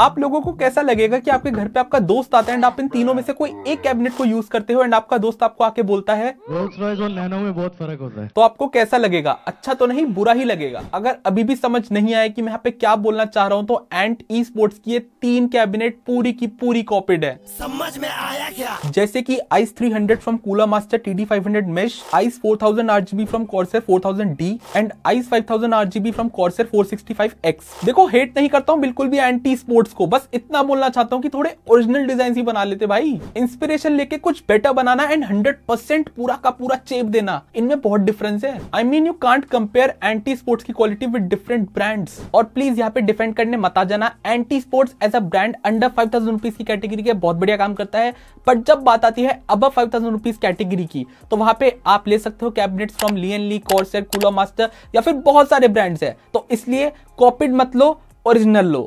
आप लोगों को कैसा लगेगा कि आपके घर पे आपका दोस्त आता है एंड आप इन तीनों में से कोई एक कैबिनेट को यूज करते हो एंड आपका दोस्त आपको आके बोलता है और में बहुत फर्क होता है तो आपको कैसा लगेगा अच्छा तो नहीं बुरा ही लगेगा अगर अभी भी समझ नहीं आया कि मैं यहाँ पे क्या बोलना चाह रहा हूँ तो एंड ई स्पोर्ट्स की ये तीन कैबिनेट पूरी की पूरी कॉपीड है समझ में आया क्या जैसे की ice three hundred from Cooler Master T D five hundred mesh ice four thousand R GB from Corsair four thousand D and ice five thousand R GB from Corsair four sixty five X देखो hate नहीं करता हूँ बिल्कुल भी anti sports quotes को बस इतना बोलना चाहता हूँ कि थोड़े ओरिजिनल डिजाइन ही बना लेते भाई इंस्पिरेशन लेके कुछ बेटर बनाना एंड हंड्रेड परसेंट पूरा का पूरा चेप देना इनमें बहुत डिफरेंस है I mean you can't compare Ant Esports की क्वालिटी विद डिफरेंट ब्रांड्स और प्लीज यहाँ पे डिफेंड करने मत आ जाना Ant Esports as a brand under five thousand rupees की कैटेगरी के बहुत बढ़िया काम करता है बट जब बात आती है अब फाइव थाउजेंड रुपीज कैटेगरी की तो वहां पे आप ले सकते हो cabinet from Lian Li Corsair Cooler Master या फिर बहुत सारे ब्रांड्स है तो इसलिए कॉपीड मत लो ओरिजिनल लो